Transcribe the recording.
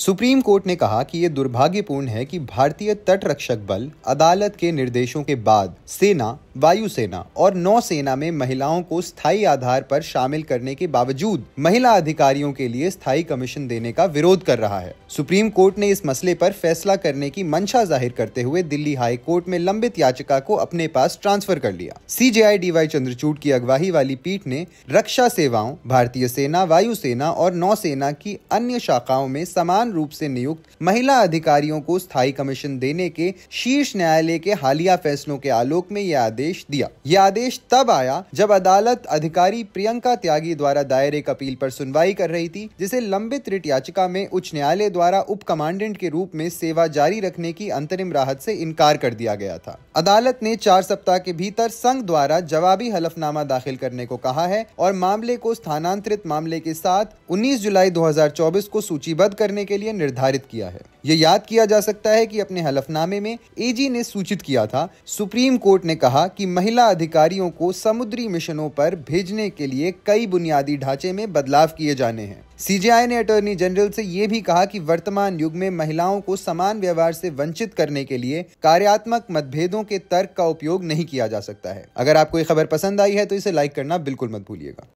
supreme court ने कहा कि ये दुर्भाग्यपूर्ण है कि भारतीय तट रक्षक बल अदालत के निर्देशों के बाद सेना वायुसेना और नौसेना में महिलाओं को स्थायी आधार पर शामिल करने के बावजूद महिला अधिकारियों के लिए स्थायी कमीशन देने का विरोध कर रहा है सुप्रीम कोर्ट ने इस मसले पर फैसला करने की मंशा जाहिर करते हुए दिल्ली हाई कोर्ट में लंबित याचिका को अपने पास ट्रांसफर कर लिया C J I D Y Chandrachud की अगुवाही वाली पीठ ने रक्षा सेवाओं भारतीय सेना वायुसेना और नौसेना की अन्य शाखाओं में समान रूप से नियुक्त महिला अधिकारियों को स्थायी कमीशन देने के शीर्ष न्यायालय के हालिया फैसलों के आलोक में यह आदेश दिया यह आदेश तब आया जब अदालत अधिकारी प्रियंका त्यागी द्वारा दायर एक अपील पर सुनवाई कर रही थी जिसे लंबित रिट याचिका में उच्च न्यायालय द्वारा उप कमांडेंट के रूप में सेवा जारी रखने की अंतरिम राहत से इनकार कर दिया गया था अदालत ने चार सप्ताह के भीतर संघ द्वारा जवाबी हलफनामा दाखिल करने को कहा है और मामले को स्थानांतरित मामले के साथ 19 जुलाई 2024 को सूचीबद्ध करने के लिए निर्धारित किया है ये याद किया जा सकता है कि अपने हलफनामे में एजी ने सूचित किया था सुप्रीम कोर्ट ने कहा कि महिला अधिकारियों को समुद्री मिशनों पर भेजने के लिए कई बुनियादी ढांचे में बदलाव किए जाने हैं सीजीआई ने अटॉर्नी जनरल से यह भी कहा कि वर्तमान युग में महिलाओं को समान व्यवहार से वंचित करने के लिए कार्यात्मक मतभेदों के तर्क का उपयोग नहीं किया जा सकता है अगर आपको ये खबर पसंद आई है तो इसे लाइक करना बिल्कुल मत भूलिएगा